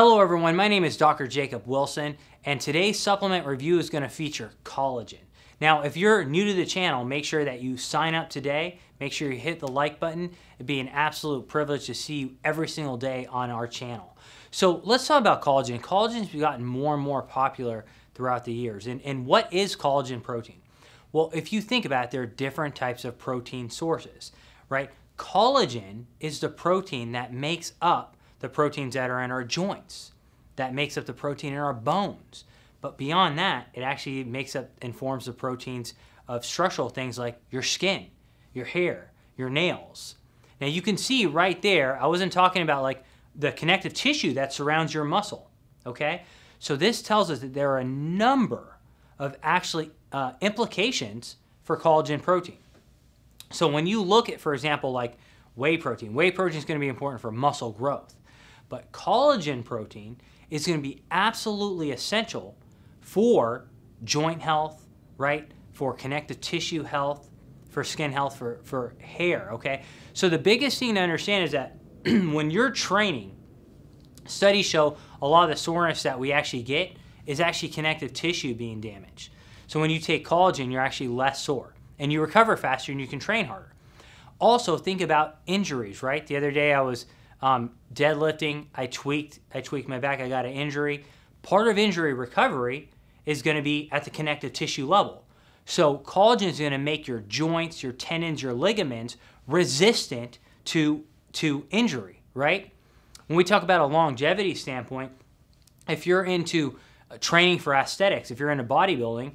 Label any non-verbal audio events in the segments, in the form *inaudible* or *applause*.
Hello everyone, my name is Dr. Jacob Wilson, and today's supplement review is gonna feature collagen. Now, if you're new to the channel, make sure that you sign up today. Make sure you hit the like button. It'd be an absolute privilege to see you every single day on our channel. So let's talk about collagen. Collagen has gotten more and more popular throughout the years. And, and what is collagen protein? Well, if you think about it, there are different types of protein sources, right? Collagen is the protein that makes up the proteins that are in our joints, that makes up the protein in our bones. But beyond that, it actually makes up and forms the proteins of structural things like your skin, your hair, your nails. Now you can see right there, I wasn't talking about like the connective tissue that surrounds your muscle, okay? So this tells us that there are a number of actually uh, implications for collagen protein. So when you look at, for example, like whey protein, whey protein is going to be important for muscle growth. But collagen protein is going to be absolutely essential for joint health, right? For connective tissue health, for skin health, for, for hair, okay? So the biggest thing to understand is that *clears throat* when you're training, studies show a lot of the soreness that we actually get is actually connective tissue being damaged. So when you take collagen, you're actually less sore and you recover faster and you can train harder. Also, think about injuries, right? The other day I was um, deadlifting, I tweaked, I tweaked my back. I got an injury. Part of injury recovery is going to be at the connective tissue level. So collagen is going to make your joints, your tendons, your ligaments resistant to to injury. Right? When we talk about a longevity standpoint, if you're into uh, training for aesthetics, if you're into bodybuilding,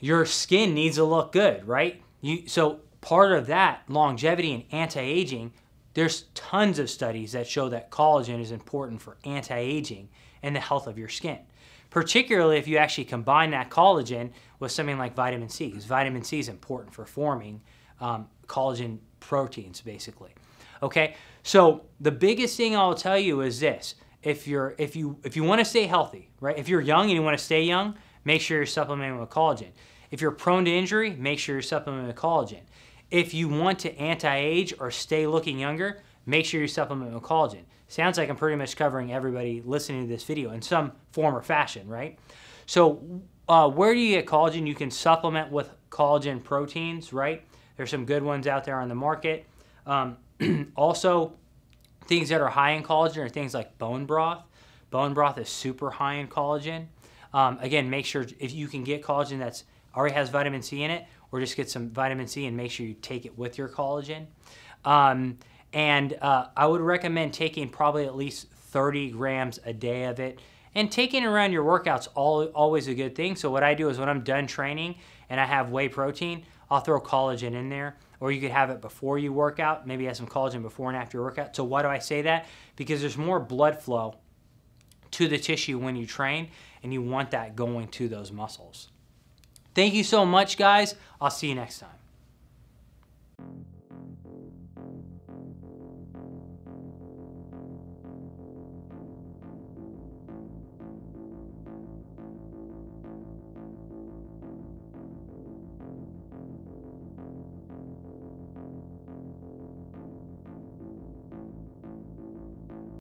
your skin needs to look good, right? You, so part of that longevity and anti-aging there's tons of studies that show that collagen is important for anti-aging and the health of your skin, particularly if you actually combine that collagen with something like vitamin C, because vitamin C is important for forming um, collagen proteins, basically. Okay, so the biggest thing I'll tell you is this. If, you're, if you, if you want to stay healthy, right? If you're young and you want to stay young, make sure you're supplementing with collagen. If you're prone to injury, make sure you're supplementing with collagen. If you want to anti-age or stay looking younger, make sure you supplement with collagen. Sounds like I'm pretty much covering everybody listening to this video in some form or fashion, right? So uh, where do you get collagen? You can supplement with collagen proteins, right? There's some good ones out there on the market. Um, *clears throat* also, things that are high in collagen are things like bone broth. Bone broth is super high in collagen. Um, again, make sure if you can get collagen that's already has vitamin C in it, or just get some vitamin C and make sure you take it with your collagen. Um, and uh, I would recommend taking probably at least 30 grams a day of it. And taking around your workouts all always a good thing. So what I do is when I'm done training and I have whey protein, I'll throw collagen in there. Or you could have it before you work out. Maybe have some collagen before and after your workout. So why do I say that? Because there's more blood flow to the tissue when you train, and you want that going to those muscles. Thank you so much, guys. I'll see you next time.